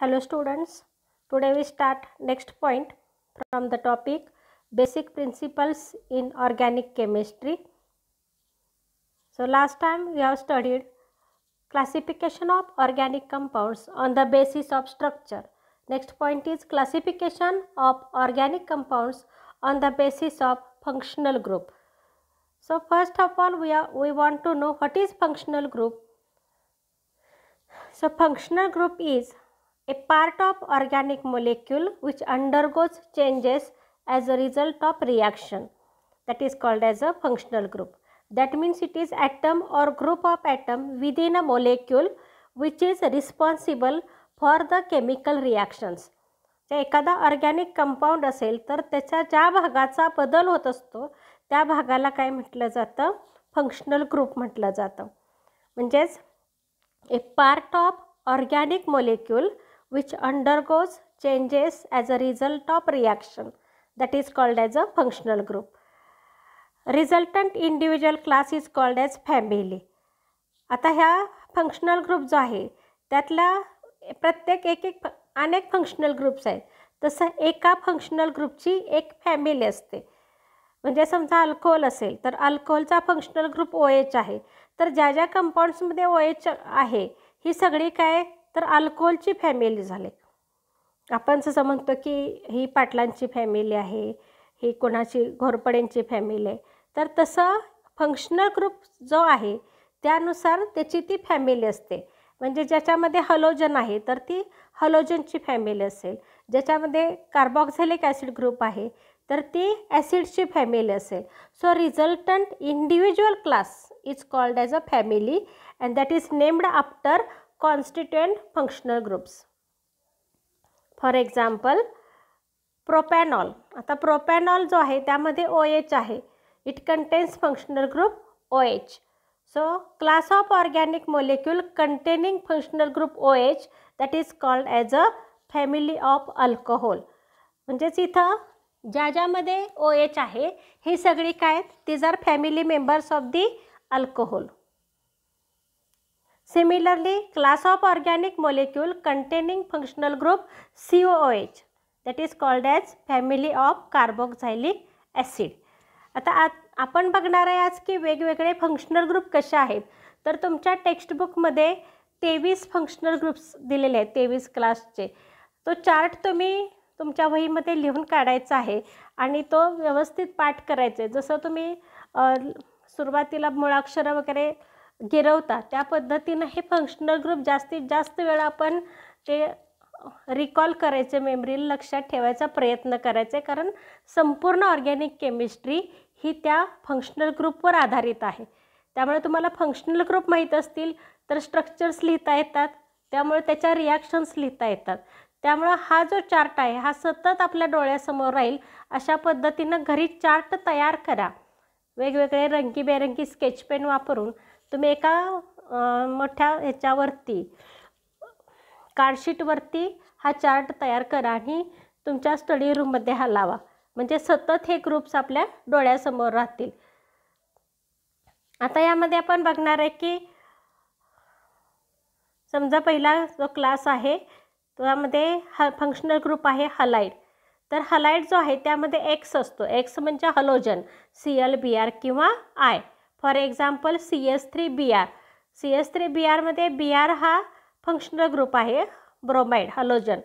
hello students today we start next point from the topic basic principles in organic chemistry so last time we have studied classification of organic compounds on the basis of structure next point is classification of organic compounds on the basis of functional group so first of all we are we want to know what is functional group so functional group is a part of organic molecule which undergoes changes as a result of reaction that is called as a functional group that means it is atom or group of atom within a molecule which is responsible for the chemical reactions जे एखादा organic compound असेल तर त्याच्या ज्या भागाचा बदल होत असतो त्या भागाला काय म्हटलं जातं फंक्शनल ग्रुप म्हटलं जातं म्हणजेच a part of organic molecule which undergoes changes as a result of reaction that is called as a functional group. Resultant individual class is called as family. आता ह्या फंक्शनल ग्रुप जो आहे त्यातला प्रत्येक एक एक अनेक फंक्शनल ग्रुप्स आहेत तसं एका फंक्शनल ग्रुपची एक फॅमिली असते म्हणजे समजा अल्कोहोल असेल तर अल्कोहोलचा फंक्शनल ग्रुप ओ एच आहे तर ज्या ज्या कंपाऊंड्समध्ये ओ एच आहे ही सगळी काय तर अल्कोहोलची फॅमिली झाले आपण जसं म्हणतो की ही पाटलांची फॅमिली आहे ही कोणाची घोरपड्यांची फॅमिली आहे तर तसं फंक्शनल ग्रुप जो आहे त्यानुसार त्याची ती फॅमिली असते म्हणजे ज्याच्यामध्ये हलोजन आहे तर ती हलोजनची फॅमिली असेल ज्याच्यामध्ये कार्बॉक्झेलिक ॲसिड ग्रुप आहे तर ती ॲसिडची फॅमिली असेल so resultant individual class is called as a family and that is named after constituent functional groups. For example propanol आता प्रोपॅनॉल जो आहे त्यामध्ये ओ एच आहे it contains functional group O H so class of organic molecule containing functional group O H that is called as a family of alcohol म्हणजेच इथं ज्या ज्यामध्ये ओ H आहे ही सगळी काय आहेत ती जर family members of the alcohol similarly class organic organic containing functional functional C O O H that is called as family of carboxylic acid आता आ आपण बघणार आहे आज की वेगवेगळे फंक्शनल ग्रुप कसे आहेत तर तुमच्या टेक्स्टबुकमध्ये तेवीस फंक्शनल ग्रुप्स दिलेले आहेत तेवीस क्लासचे तो चार्ट तुम्ही तुमच्या वहीमध्ये लिहून काढायचा आहे आणि तो व्यवस्थित पाठ करायचा आहे जसं तुम्ही सुरुवातीला मुळाक्षरं वगैरे गिरवता त्या पद्धतीनं हे फंक्शनल ग्रुप जास्तीत जास्त वेळा आपण ते रिकॉल करायचे मेमरी लक्षात ठेवायचा प्रयत्न करायचे कारण संपूर्ण ऑर्गॅनिक केमिस्ट्री ही त्या फंक्शनल ग्रुपवर आधारित आहे त्यामुळे तुम्हाला फंक्शनल ग्रुप माहीत असतील तर स्ट्रक्चर्स लिहिता येतात त्यामुळे त्याच्या रिॲक्शन्स लिहिता येतात त्यामुळं हा जो चार्ट आहे हा सतत आपल्या डोळ्यासमोर राहील अशा पद्धतीनं घरी चार्ट तयार करा वेगवेगळे रंगीबेरंगी स्केच पेन वापरून तुम्ही एका मोठ्या ह्याच्यावरती कार्डशीटवरती हा चार्ट तयार करा आणि तुमच्या स्टडी रूममध्ये हा लावा म्हणजे सतत हे ग्रुप्स आपल्या डोळ्यासमोर राहतील आता यामध्ये आपण बघणार आहे की समजा पहिला जो क्लास आहे त्यामध्ये ह फंक्शनल ग्रुप आहे हलाईट तर हलाईड जो आहे त्यामध्ये एक्स असतो एक्स म्हणजे halogen C L B R किंवा I for example C S three B R C S three B आरमध्ये बी आर हा फंक्शनल ग्रुप आहे ब्रोमाइड हलोजन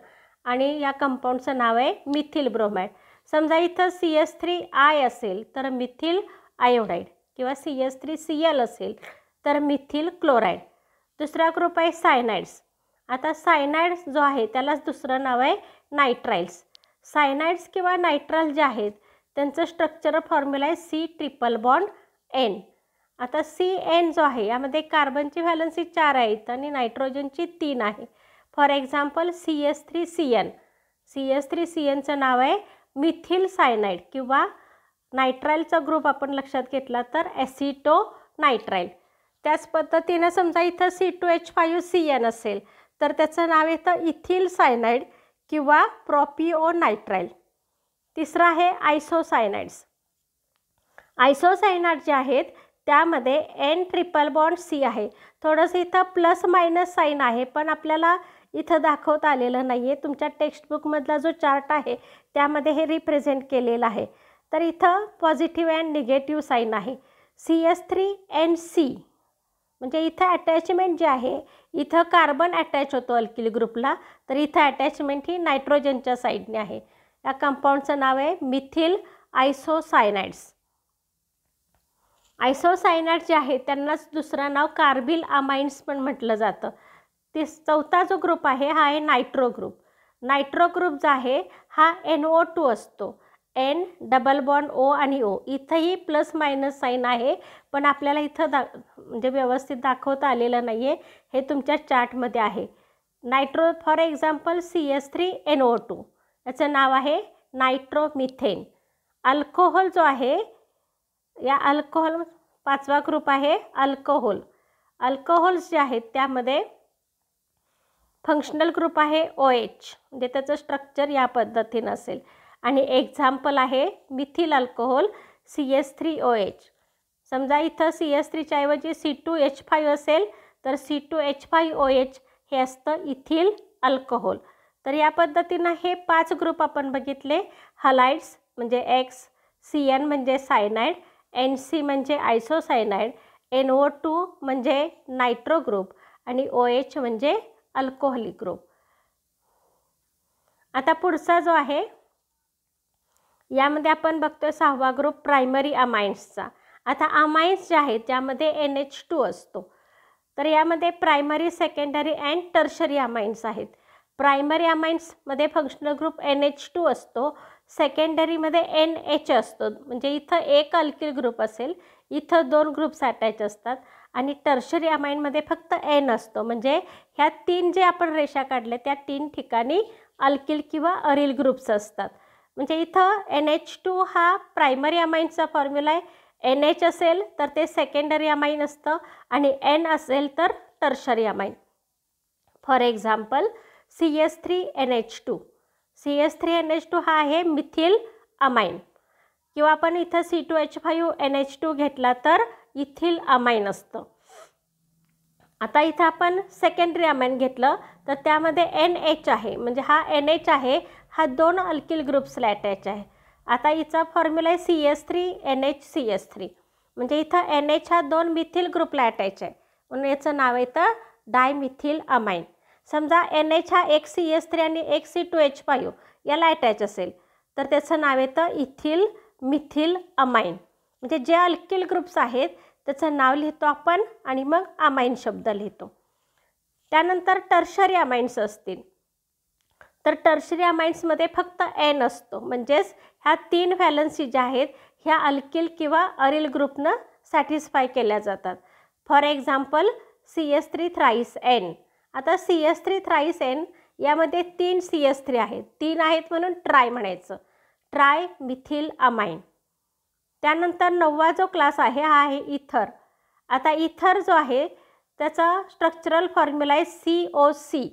आणि या कंपाऊंडचं नाव आहे मिथिल ब्रोमाइड समजा इथं सी एस थ्री आय असेल तर मिथिल आयोडाईड किंवा C S three C L असेल तर मिथिल क्लोराईड दुसरा ग्रुप आहे सायनाईड्स आता सायनाईड्स जो आहे त्यालाच दुसरं नाव आहे नायट्राईल्स सायनाईड्स किंवा नायट्राल जे आहेत त्यांचं स्ट्रक्चर फॉर्म्युला आहे सी ट्रिपल बॉन्ड एन आता सी एन जो आहे यामध्ये कार्बनची व्हॅलन्सी चार आहे आणि नायट्रोजनची तीन आहे for example C S three C N C S three C एनचं नाव आहे मिथिल सायनाईड किंवा नायट्राईलचा ग्रुप आपण लक्षात घेतला तर ॲसिटो नायट्राईल त्याच पद्धतीनं समजा इथं C two H five C N असेल तर त्याचं नाव येतं इथिल सायनाईड किंवा प्रॉपिओ नायट्राईल तिसरं आहे आयसोसायनाईड्स आयसोसायनाईड जे आहेत त्यामध्ये एन ट्रिपल बॉन्ड सी आहे थोडंसं इथं प्लस मायनस साईन आहे पण आपल्याला इथं दाखवता आलेलं नाही आहे तुमच्या टेक्स्टबुकमधला जो चार्ट आहे त्यामध्ये हे रिप्रेझेंट केलेलं आहे तर इथं पॉझिटिव्ह अँड निगेटिव्ह साईन आहे C S three N C म्हणजे इथं अटॅचमेंट जे आहे इथं कार्बन अटॅच होतो अल्किल ग्रुपला तर इथं अटॅचमेंट ही नायट्रोजनच्या साईडने आहे या कंपाऊंडचं नाव आहे मिथिल आयसोसायनाइड्स आयसोसायनाट जे आहे त्यांनाच दुसरं नाव कार्बिल अमाइन्स पण म्हटलं जातं ते चौथा जो ग्रुप आहे हा आहे नायट्रो ग्रुप नायट्रो ग्रुप जो आहे हा एन ओ टू असतो एन डबल बॉन्ड ओ आणि ओ इथंही प्लस मायनस साईन आहे पण आपल्याला इथं दा म्हणजे व्यवस्थित दाखवता आलेलं नाही आहे हे तुमच्या चार्टमध्ये आहे nitro for example C S three N O two याचं नाव आहे नायट्रोमिथेन अल्कोहोल जो आहे या अल्कोहोल पाचवा ग्रुप आहे अल्कोहोल अल्कोहोल्स जे आहेत त्यामध्ये फंक्शनल ग्रुप आहे ओ एच म्हणजे त्याचं स्ट्रक्चर या पद्धतीनं असेल आणि एक्झाम्पल आहे methyl alcohol C S three O H समजा इथं सी एस थ्रीच्या ऐवजी सी टू एच फाईव्ह असेल तर C two H five O H हे असतं इथिल अल्कोहोल तर या पद्धतीनं हे पाच ग्रुप आपण बघितले हलाईट्स म्हणजे एक्स सी एन म्हणजे सायनाईड एन सी म्हणजे आयसोसायनाइड एन ओ टू म्हणजे नायट्रो ग्रुप आणि ओ एच म्हणजे अल्कोहोलिक ग्रुप आता पुढचा जो आहे यामध्ये आपण बघतोय सहावा ग्रुप प्रायमरी अमाइन्सचा आता अमाइन्स जे आहेत त्यामध्ये एन एच टू असतो तर यामध्ये primary secondary and tertiary amines आहेत प्रायमरी अमाइन्समध्ये functional group N H two असतो सेकंडरीमध्ये एन एच असतो म्हणजे इथं एक अल्किल ग्रुप असेल इथं दोन ग्रुप्स अटॅच असतात आणि टर्शरी अमाईनमध्ये फक्त एन असतो म्हणजे ह्या तीन जे आपण रेषा काढल्या त्या तीन ठिकाणी अल्किल किंवा अरिल ग्रुप्स असतात म्हणजे इथं एन एच टू हा प्रायमरी अमाईनचा फॉर्म्युला आहे एन एच असेल तर ते सेकंडरी अमाईन असतं आणि एन असेल तर tertiary amine for example C S three N H two C S three N H two हा आहे मिथिल अमाइन किंवा आपण इथं C two H five N H two घेतला तर इथिल अमाइन असतं आता इथं आपण सेकंडरी अमाइन घेतलं तर त्यामध्ये एन एच आहे म्हणजे हा एन एच आहे हा दोन अल्किल ग्रुप्सला अटॅच आहे आता हिचा फॉर्म्युला आहे C S three N H C S three म्हणजे इथं एन एच हा दोन मिथिल ग्रुपला अटॅच आहे म्हणून याचं नाव आहे तर डायमिथिल अमाइन समजा एन एच हा एक सी एस थ्री आणि एक सी टू एच फायव याला अटॅच असेल तर त्याचं नाव येतं इथिल मिथिल अमाइन म्हणजे जे अल्किल ग्रुप्स आहेत त्याचं नाव लिहितो आपण आणि मग अमाइन शब्द लिहितो त्यानंतर टर्शरी अमाईन्स असतील तर टर्शरी अमाईन्समध्ये फक्त एन असतो म्हणजेच ह्या तीन व्हॅलन्सी ज्या आहेत ह्या अल्किल किंवा अरिल ग्रुपनं सॅटिस्फाय केल्या जातात for example C S three thrice N आता सी एस थ्री एन यामध्ये तीन सी एस थ्री आहेत तीन आहेत म्हणून ट्राय म्हणायचं ट्राय मिथिल अमाइन त्यानंतर नववा जो क्लास आहे हा आहे इथर आता इथर जो आहे त्याचा स्ट्रक्चरल फॉर्म्युला आहे सी ओ सी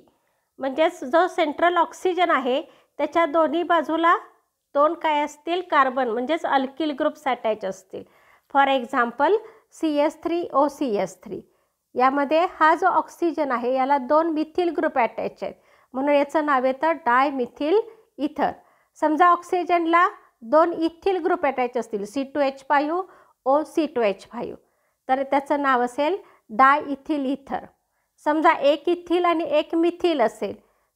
म्हणजेच जो सेंट्रल ऑक्सिजन आहे त्याच्या दोन्ही बाजूला दोन काय असतील कार्बन म्हणजेच अल्किल ग्रुप्स अटॅच असतील for example C S three O C S three यामध्ये हा जो ऑक्सिजन आहे याला दोन मिथिल ग्रुप अटॅच आहेत म्हणून याचं नाव येतं डाय मिथिल इथर समजा ऑक्सिजनला दोन इथिल ग्रुप अटॅच असतील C two H five O C two H five तर त्याचं नाव असेल डाय इथिल इथर समजा एक इथिल आणि एक मिथिल असेल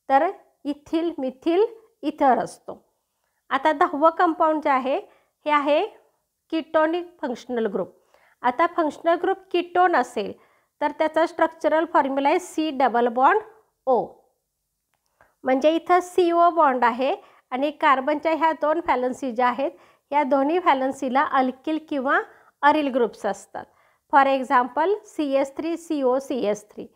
तर इथिल मिथिल इथर असतो आता दहावं कंपाऊंड जे आहे हे आहे किटोनिक फंक्शनल ग्रुप आता फंक्शनल ग्रुप किटोन असेल तर त्याचा स्ट्रक्चरल फॉर्म्युला आहे सी डबल बॉन्ड ओ म्हणजे इथं सी ओ बॉन्ड आहे आणि कार्बनच्या ह्या दोन फॅलन्सी ज्या आहेत या दोन्ही फॅलन्सीला अल्किल किंवा अरिल ग्रुप्स असतात for example C S three C O C S three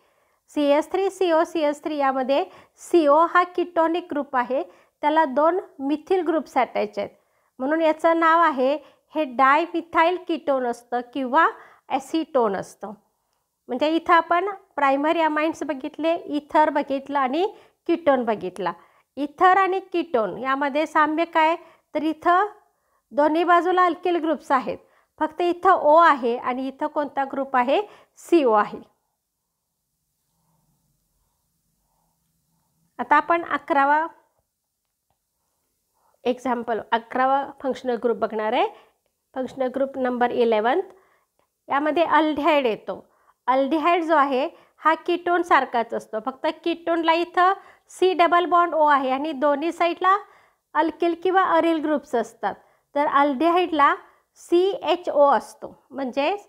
C S three C O C S three यामध्ये सी ओ हा किटॉनिक ग्रुप आहे त्याला दोन मिथिल ग्रुप्स अटॅच आहेत म्हणून याचं नाव आहे हे डायमिथाईल किटोन असतं किंवा ॲसिटोन असतं म्हणजे इथं आपण प्रायमरी या बघितले इथर बघितलं आणि किटोन बघितला इथर आणि किटोन यामध्ये साम्य काय तर इथं दोन्ही बाजूला अल्किल ग्रुप्स आहेत फक्त इथं ओ आहे आणि इथं कोणता ग्रुप आहे सी ओ आहे आता आपण अकरावा एक्झाम्पल अकरावा फंक्शनल ग्रुप बघणार आहे फंक्शनल ग्रुप नंबर इलेवन यामध्ये अल्ढाईड येतो अल्डिहाइड जो आहे हा किटोनसारखाच असतो फक्त किटोनला इथं सी डबल बॉन्ड ओ आहे आणि दोन्ही साईडला अल्किल किंवा अरिल ग्रुप्स असतात तर अल्डिहाइडला सी एच ओ असतो म्हणजेच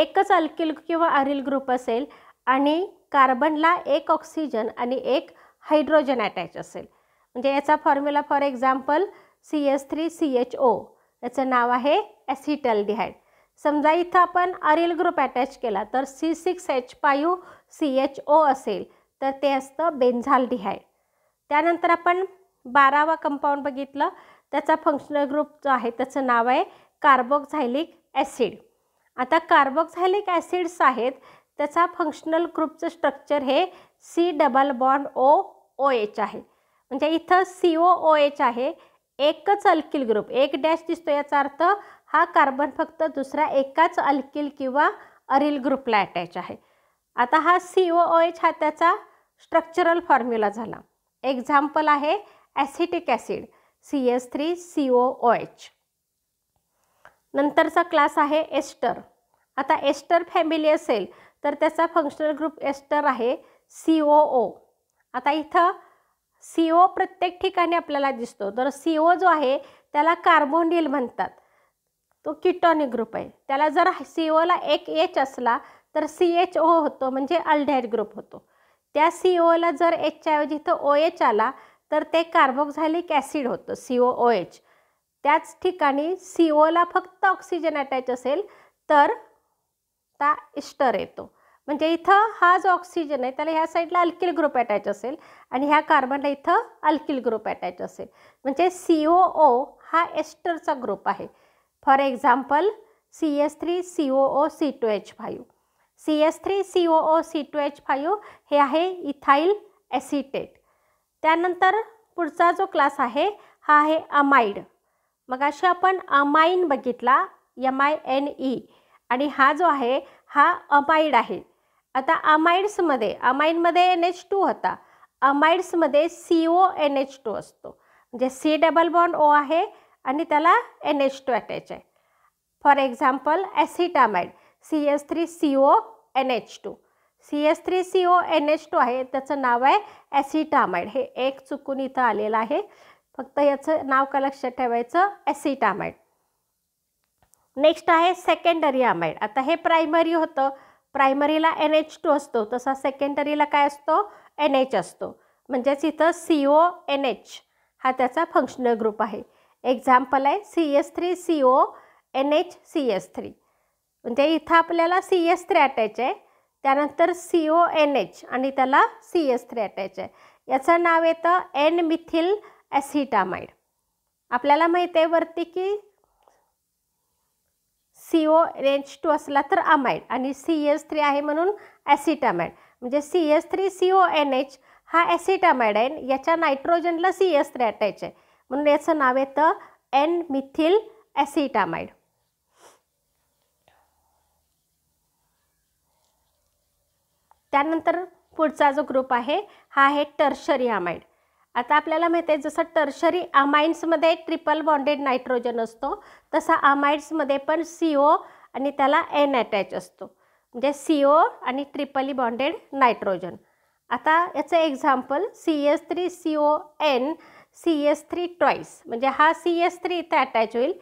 एकच अल्किल किंवा अरिल ग्रुप असेल आणि कार्बनला एक ऑक्सिजन आणि एक हायड्रोजन अटॅच असेल म्हणजे याचा formula for example C S three C H O याचं नाव आहे ॲसिटल समजा इथं आपण अरिल ग्रुप अटॅच केला तर C six H five C H O असेल तर ते असतं बेंझाल डीहाय त्यानंतर आपण बारावा कंपाऊंड बघितलं त्याचा फंक्शनल ग्रुप जो आहे त्याचं नाव आहे कार्बोक्झायलिक ॲसिड आता कार्बोक्झायलिक ॲसिड्स आहेत त्याचा फंक्शनल ग्रुपचं स्ट्रक्चर हे C double bond O O H आहे म्हणजे इथं सी ओ ओ एच आहे एकच अल्किल ग्रुप एक डॅश दिसतो याचा अर्थ हा कार्बन फक्त दुसऱ्या एकाच अल्किल किंवा अरिल ग्रुपला अटॅच आहे आता हा सी ओ एच हा त्याचा स्ट्रक्चरल फॉर्म्युला झाला एक्झाम्पल आहे acetic acid C S three C O O नंतरचा क्लास आहे एस्टर आता एस्टर फॅमिली असेल तर त्याचा फंक्शनल ग्रुप एस्टर आहे सी ओ ओ आता इथं सी ओ प्रत्येक ठिकाणी आपल्याला दिसतो तर सी ओ जो आहे त्याला कार्बोनिल म्हणतात तो किटॉनिक ग्रुप आहे त्याला जर सी ओला एक एच असला तर सी एच ओ होतो म्हणजे अल्डाईड ग्रुप होतो त्या सी ओला जर एचच्या ऐवजी इथं ओ एच आला तर ते कार्बोक्झालिक ॲसिड होतं सी ओ ओ एच त्याच ठिकाणी सी ओला फक्त ऑक्सिजन अटॅच असेल तर ता इस्टर येतो म्हणजे इथं हा जो ऑक्सिजन आहे त्याला ह्या साईडला अल्किल ग्रुप अटॅच असेल आणि ह्या कार्बनला इथं अल्किल ग्रुप अटॅच असेल म्हणजे सी ओ ओ हा एस्टरचा ग्रुप आहे for example C C C C C S S three three O O O O two H C two H five हे आहे इथाईल ॲसिटेट त्यानंतर पुढचा जो क्लास आहे हा आहे अमाइड मग अशी आपण अमाइन बघितला एम आय एन ई आणि हा जो आहे हा अमाइड आहे आता अमाईड्समध्ये अमाइनमध्ये एन एच टू होता अमाईड्समध्ये C O N H two असतो म्हणजे सी डबल बॉन्ड ओ आहे आणि त्याला एन एच टू अटॅच आहे for example acetamide C S three C O N H two C S three C O N H two आहे त्याचं नाव आहे ॲसिटामाइड हे एक चुकून इथं आलेलं आहे फक्त याचं नाव का लक्षात ठेवायचं ॲसिटामाइड नेक्स्ट आहे सेकंडरी अमाइड आता हे प्रायमरी होतं प्रायमरीला एन एच टू असतो तसा सेकंडरीला काय असतो एन एच असतो म्हणजेच इथं सी ओ एन एच हा त्याचा फंक्शनल ग्रुप आहे एक्झाम्पल आहे C S three C O N H C S three म्हणजे इथं आपल्याला सी एस थ्री अटॅच आहे त्यानंतर सी ओ एन एच आणि त्याला सी एस थ्री अटॅच आहे याचं नाव येतं एन मिथिल ॲसिटामाइड आपल्याला माहीत आहे वरती की सी ओ एच टू असला तर अमाइड आणि सी एस थ्री आहे म्हणून ॲसिटामाइड म्हणजे C S three C O N H हा ॲसिटामाइड आहे याच्या नायट्रोजनला सी एस थ्री अटॅच आहे म्हणून याचं नाव येतं एन मिथिल ॲसिटामाइड त्यानंतर पुढचा जो ग्रुप आहे हा आहे टर्शरी अमाइड आता आपल्याला माहिती आहे जसं टर्शरी अमाइन्समध्ये ट्रिपल बॉन्डेड नायट्रोजन असतो तसा अमाइड्समध्ये पण सी ओ आणि त्याला एन अटॅच असतो म्हणजे सी ओ आणि ट्रिपली बॉन्डेड नायट्रोजन आता याचं example C S three C O N C S three twice म्हणजे हा सी एस थ्री इथं अटॅच होईल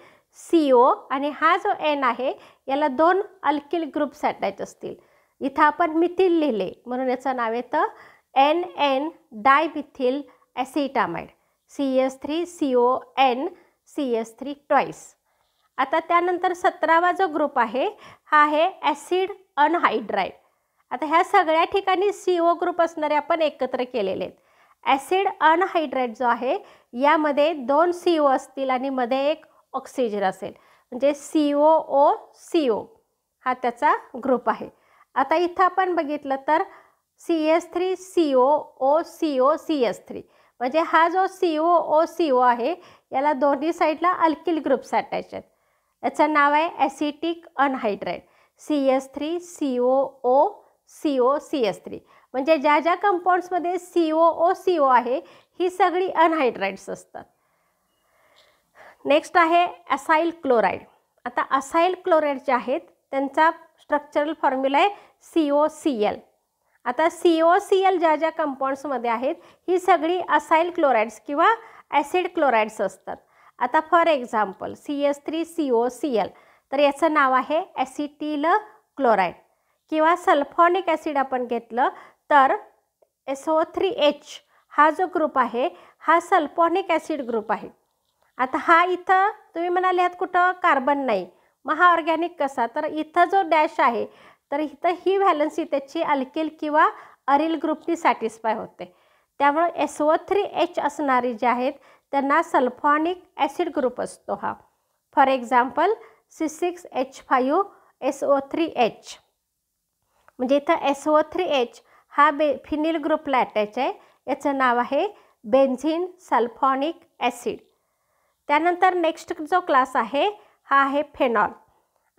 सी ओ आणि हा जो एन आहे याला दोन अल्किल ग्रुप्स अटॅच असतील इथं आपण मिथिल लिहिले म्हणून याचं नाव येतं N N dimethyl acetamide C S three C O N C S three twice आता त्यानंतर सतरावा जो ग्रुप आहे हा आहे ॲसिड अनहायड्राईड आता ह्या सगळ्या ठिकाणी सी ओ ग्रुप असणारे आपण एकत्र केलेले आहेत ॲसिड अनहायड्रेट जो आहे यामध्ये दोन सी ओ असतील आणि मध्ये एक ऑक्सिजन असेल म्हणजे C O O C O हा त्याचा ग्रुप आहे आता इथं आपण बघितलं तर C S three C O O C O C S three म्हणजे हा जो सी ओ ओ सी ओ आहे याला दोन्ही साईडला अल्किल ग्रुप्स अटॅच आहेत याचं नाव आहे acetic anhydride C S three C O O C O C S three म्हणजे ज्या ज्या कंपाऊंड्समध्ये सी ओ ओ सी ओ आहे ही सगळी अनहायड्राईड्स असतात नेक्स्ट आहे असाईल क्लोराईड आता असाईल क्लोराईड जे आहेत त्यांचा स्ट्रक्चरल फॉर्म्युला आहे सी ओ सी एल आता सी ओ सी एल ज्या ज्या कंपाऊंड्समध्ये आहेत ही सगळी असाईल क्लोराईड्स किंवा ॲसिड क्लोराईड्स असतात आता for example C S three C O C L तर याचं नाव आहे ॲसिटील क्लोराईड किंवा सल्फॉनिक ॲसिड आपण घेतलं तर ओ थ्री एच हा जो ग्रुप आहे हा सल्फॉनिक ॲसिड ग्रुप आहे आता हा इथं तुम्ही म्हणाले यात कुठं कार्बन नाही मग ऑर्गॅनिक कसा तर इथं जो डॅश आहे तर इथं ही व्हॅलन्सी त्याची अल्किल किंवा अरिल ग्रुपनी सॅटिस्फाय होते एस ओ थ्री एच असणारी जे आहेत त्यांना सल्फॉनिक ॲसिड ग्रुप असतो हा for example C six H five O three H म्हणजे इथं एस ओ थ्री एच हा बे फिनिल ग्रुपला अटॅच आहे याचं नाव आहे बेन्झिन सल्फॉनिक ॲसिड त्यानंतर नेक्स्ट जो क्लास आहे हा आहे फेनॉल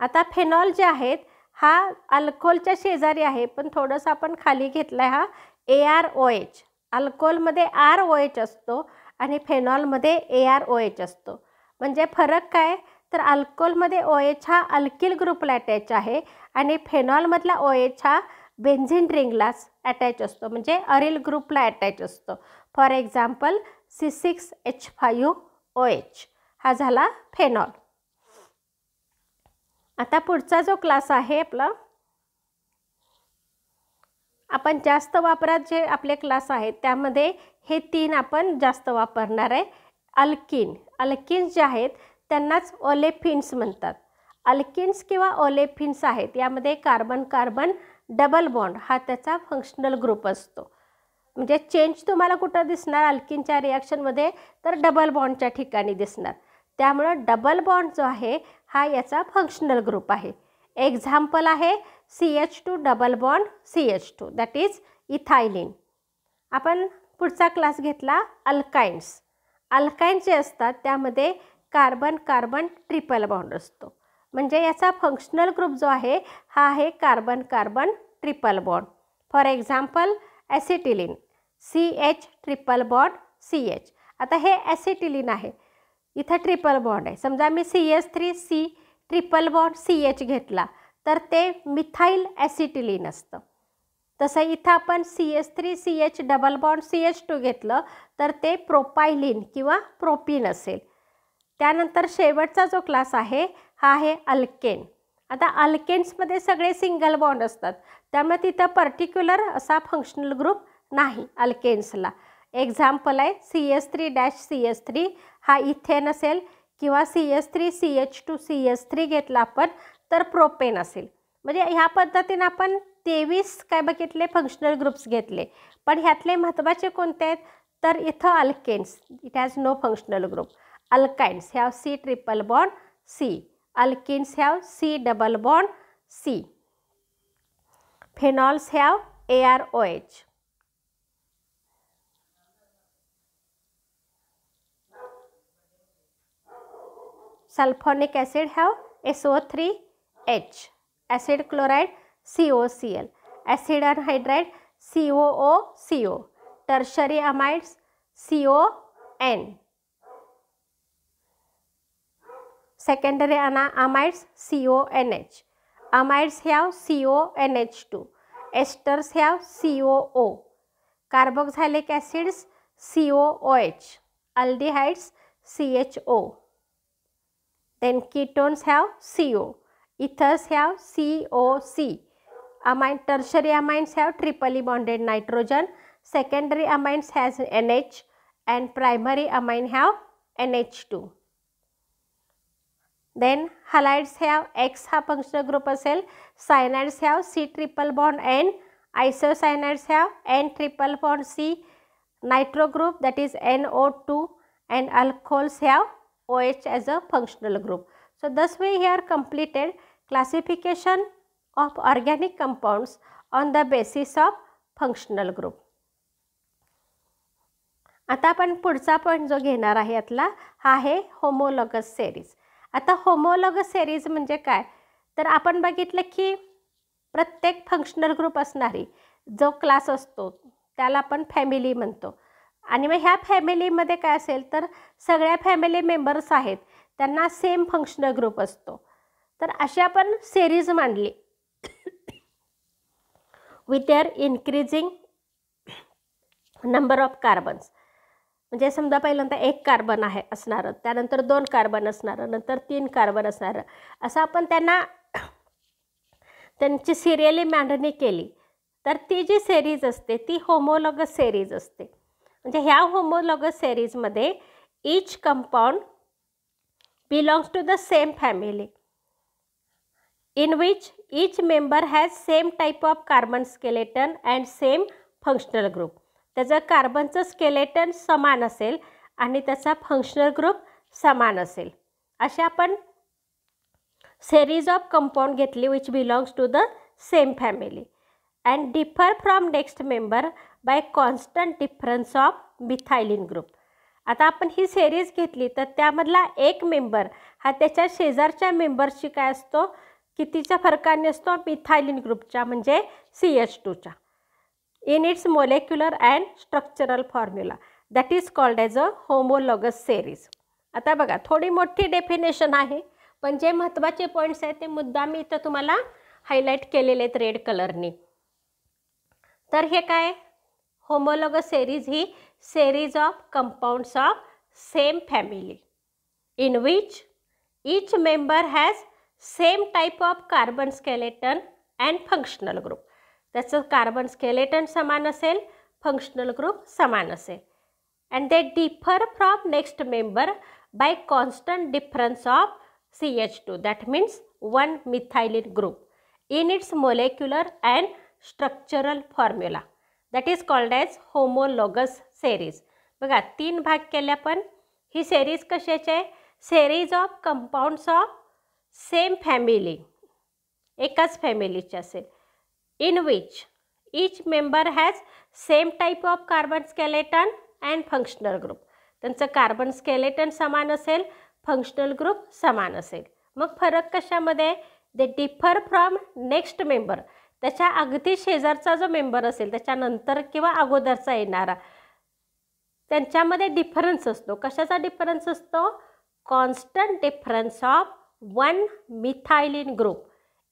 आता फेनॉल जे आहेत हा अल्कोहोलच्या शेजारी आहे पण थोडंसं आपण खाली घेतला आहे हा ए आर ओ एच अल्कोहोलमध्ये आर ओ एच असतो आणि फेनॉलमध्ये ए आर ओ एच असतो म्हणजे फरक काय तर अल्कोलमध्ये ओ एच हा अल्किल ग्रुपला अटॅच आहे आणि फेनॉलमधला ओ एच हा बेन्झिन रिंगलाच अटॅच असतो म्हणजे अरिल ग्रुपला अटॅच असतो for example C six H five O H हा झाला फेनॉल आता पुढचा जो क्लास आहे आपला आपण जास्त वापरात जे आपले क्लास आहेत त्यामध्ये हे तीन आपण जास्त वापरणार आहे अल्किन अल्किन्स जे आहेत त्यांनाच ओलेफिन्स म्हणतात अल्किन्स किंवा ओलेफिन्स आहेत यामध्ये कार्बन कार्बन डबल बॉन्ड हा त्याचा फंक्शनल ग्रुप असतो म्हणजे चेंज तुम्हाला कुठं दिसणार अल्किनच्या रिॲक्शनमध्ये तर डबल बॉन्डच्या ठिकाणी दिसणार त्यामुळं डबल बॉन्ड जो आहे हा याचा फंक्शनल ग्रुप आहे एक्झाम्पल आहे C H two double bond C H two that is ethylene आपण पुढचा क्लास घेतला अल्काइन्स अल्काइन्स जे असतात त्यामध्ये कार्बन कार्बन ट्रिपल बॉन्ड असतो म्हणजे याचा फंक्शनल ग्रुप जो आहे हा आहे carbon carbon triple bond for example acetylene C H triple bond C H आता हे ॲसिटिलिन आहे इथं ट्रिपल बॉन्ड आहे समजा मी C S three C triple bond C H घेतला तर ते मिथाईल ॲसिटिलिन असतं तसं इथं आपण C S three C H double bond C H two घेतलं तर ते प्रोपायलिन किंवा प्रोपिन असेल त्यानंतर शेवटचा जो क्लास आहे हा आहे अल्केन आता अल्केन्समध्ये सगळे सिंगल बॉन्ड असतात त्यामुळे तिथं पर्टिक्युलर असा फंक्शनल ग्रुप नाही अल्केन्सला एक्झाम्पल आहे C S three dash C S three हा इथेन असेल किंवा C S three C H two C S three घेतला आपण तर प्रोपेन असेल म्हणजे ह्या पद्धतीनं आपण तेवीस काय बघितले फंक्शनल ग्रुप्स घेतले पण ह्यातले महत्त्वाचे कोणते आहेत तर इथं alkanes it has no functional group alkynes ह्या C triple bond C alkenes have C double bond C. Phenols have AROH. Sulfonic acid have SO3H, acid chloride COCl, acid anhydride COOCO, tertiary amides CON. Secondary C O N H amides have C O N H two esters have C O O carboxylic acids O H aldehydes C H O then ketones have O ethers have C O C tertiary amines have triply bonded nitrogen secondary amines has N H and primary amine have N H two then halides have X हा functional group असेल cyanides have C triple bond N आयसोसायनाइड्स have N triple bond C nitro group that is N O two and alcohols have O H as a functional group so this way we are completed classification of organic compounds on the basis of functional group आता आपण पुढचा point जो घेणार आहे यातला हा आहे homologous series आता होमोलॉग सेरीज म्हणजे काय तर आपण बघितलं की प्रत्येक फंक्शनल ग्रुप असणारी जो क्लास असतो त्याला आपण फॅमिली म्हणतो आणि मग ह्या फॅमिलीमध्ये काय असेल तर सगळ्या फॅमिली मेंबर्स आहेत त्यांना सेम फंक्शनल ग्रुप असतो तर अशी आपण सेरीज मांडली with their increasing number of carbons म्हणजे समजा पहिल्यांदा एक कार्बन आहे असणारं त्यानंतर दोन कार्बन असणारं नंतर तीन कार्बन असणारं असं आपण त्यांना त्यांची सिरियली मांडणी केली तर ती जी सेरीज असते ती होमोलॉगस सेरीज असते म्हणजे ह्या होमोलॉगस सेरीजमध्ये each compound belongs to the same family in which each member has same type of carbon skeleton and same functional group त्याचं कार्बनचं स्केलेटन समान असेल आणि त्याचा फंक्शनल ग्रुप समान असेल अशा आपण सेरीज ऑफ कंपाऊंड घेतली which belongs to the same family and differ from next member by constant difference of methylene group आता आपण ही सेरीज घेतली तर त्यामधला एक मेंबर हा त्याच्या शेजारच्या मेंबरशी काय असतो कितीच्या फरकाने असतो मिथायलिन ग्रुपच्या म्हणजे सी एच टूच्या in its molecular and structural formula that is called as a homologous series आता बघा थोडी मोठी डेफिनेशन आहे पण जे महत्त्वाचे पॉईंट्स आहेत ते मुद्दा मी इथं तुम्हाला हायलाईट केलेले आहेत रेड कलरने तर हे काय होमोलॉगस सेरीज ही series of compounds of same family in which each member has same type of carbon skeleton and functional group त्याचं कार्बन स्केलेटन समान असेल फंक्शनल ग्रुप समान असेल and they differ from next member by constant difference of C H two that means one methylene group in its molecular and structural formula that is called as homologous series बघा तीन भाग केल्या पण ही series कशाची आहे series of compounds of same family एकाच फॅमिलीची असेल in which each member has same type of carbon skeleton and functional group त्यांचं कार्बन स्केलेटन समान असेल फंक्शनल ग्रुप समान असेल मग फरक कशामध्ये they differ from next member त्याच्या अगदी शेजारचा जो मेंबर असेल त्याच्यानंतर किंवा अगोदरचा येणारा त्यांच्यामध्ये डिफरन्स असतो कशाचा डिफरन्स असतो constant difference of one methylene group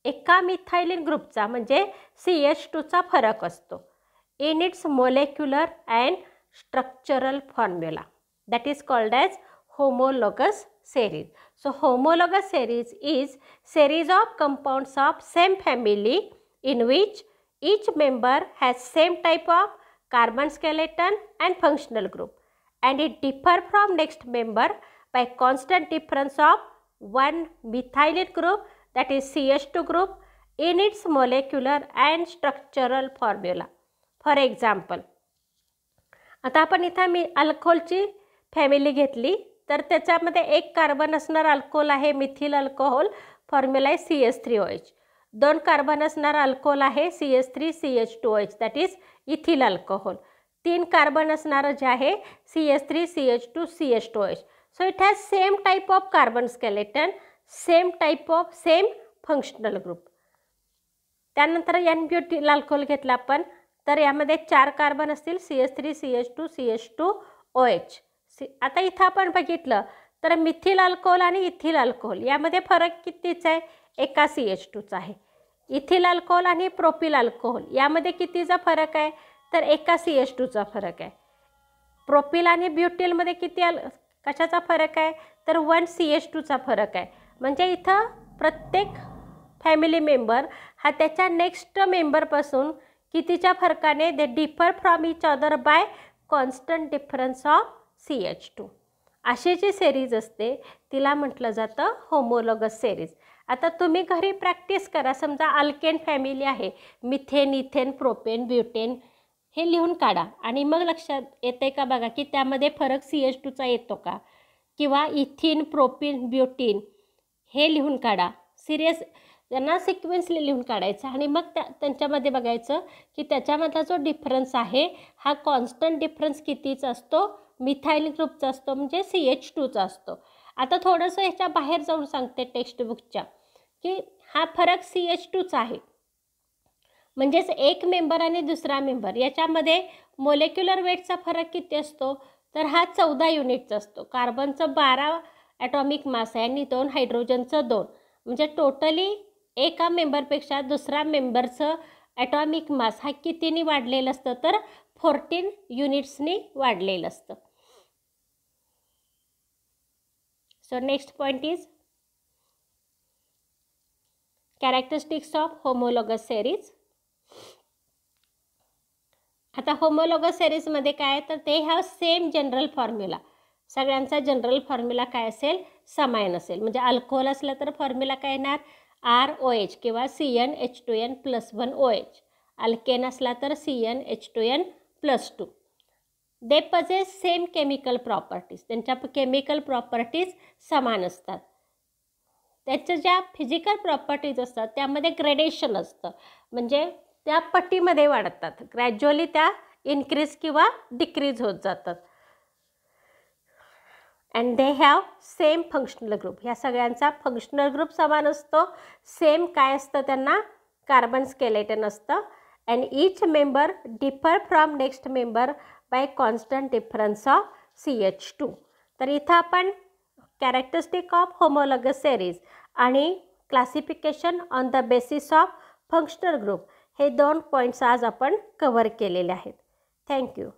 एका मिथायलीन ग्रुपचा म्हणजे सी एच टूचा फरक असतो in its molecular and structural formula that is called as homologous series so homologous series is series of compounds of same family in which each member has same type of carbon skeleton and functional group and it differ from next member by constant difference of one methylene group that is C H two group in its molecular and structural formula for example आता आपण इथं मी अल्कोहोलची family घेतली तर त्याच्यामध्ये एक carbon असणार alcohol आहे methyl alcohol formula आहे C S three O H दोन कार्बन असणार अल्कोहोल आहे C S three C H two H that is ethyl alcohol तीन कार्बन असणारं जे आहे C S three C H two C H two H so it has same type of carbon skeleton same type of same functional group त्यानंतर N B T alcohol घेतला आपण तर यामध्ये चार कार्बन असतील C S three C H two C H two O H C आता इथं आपण बघितलं तर मिथिल अल्कोहोल आणि इथिल अल्कोहोल यामध्ये फरक कितीचा आहे एका सी एच टूचा आहे इथिल अल्कोहोल आणि प्रोपिल अल्कोहोल यामध्ये कितीचा फरक आहे तर एका सी एच टूचा फरक आहे प्रोपिल आणि ब्युटिलमध्ये किती अल कशाचा फरक आहे तर वन सी एच टूचा फरक आहे म्हणजे इथं प्रत्येक फॅमिली मेंबर हा त्याच्या नेक्स्ट मेंबरपासून कितीच्या फरकाने they differ from each other by constant difference of C H two अशी जी सेरीज असते तिला म्हटलं जातं होमोलॉगस सेरीज आता तुम्ही घरी प्रॅक्टिस करा समजा अल्केन फॅमिली आहे मिथेन इथेन प्रोपेन ब्युटेन हे लिहून काढा आणि मग लक्षात येते का बघा की त्यामध्ये फरक सी एच टूचा येतो का किंवा इथिन प्रोपिन ब्युटीन हे लिहून काढा सिरियस त्यांना सिक्वेन्सली लिहून काढायचं आणि मग त्या त्यांच्यामध्ये बघायचं की त्याच्यामधला जो डिफरन्स आहे हा कॉन्स्टंट डिफरन्स कितीचा असतो मिथाईल ग्रुपचा असतो म्हणजे सी एच टूचा असतो आता थोडंसं ह्याच्या बाहेर जाऊन सांगते टेक्स्टबुकच्या की हा फरक सी एच टूचा आहे म्हणजेच एक मेंबर आणि दुसरा मेंबर याच्यामध्ये मोलेक्युलर वेटचा फरक किती असतो तर हा चौदा युनिटचा असतो कार्बनचं बारा ॲटॉमिक मास आहे आणि दोन हायड्रोजनचं दोन म्हणजे टोटली एका मेंबरपेक्षा दुसरा मेंबरचं ॲटॉमिक मास हा कितीने वाढलेलं असतं तर फोर्टीन युनिट्सनी वाढलेलं असतं so next point is characteristics of homologous series आता होमोलॉगस सेरीजमध्ये काय तर ते ह्या सेम जनरल फॉर्म्युला सगळ्यांचा जनरल फॉर्म्युला काय असेल समान असेल म्हणजे अल्कोहोल असलं तर फॉर्म्युला काय येणार आर ओ एच किंवा C N H two N plus one O H alkane असला तर C N H two N plus two they possess same chemical properties त्यांच्या केमिकल प्रॉपर्टीज समान असतात त्याच्या ज्या फिजिकल प्रॉपर्टीज असतात त्यामध्ये ग्रेडेशन असतं म्हणजे त्या पट्टीमध्ये वाढतात ग्रॅज्युअली त्या इन्क्रीज किंवा डिक्रीज होत जातात and they have same functional group ह्या सगळ्यांचा फंक्शनल ग्रुप समान असतो सेम काय असतं त्यांना कार्बन स्केलेटन असतं and each member differ from next member by constant difference of C H two तर इथं आपण कॅरेक्टरिस्टिक ऑफ होमोलग सेरीज आणि classification on the basis of functional group हे दोन पॉईंट्स आज आपण कवर केलेले आहेत थँक्यू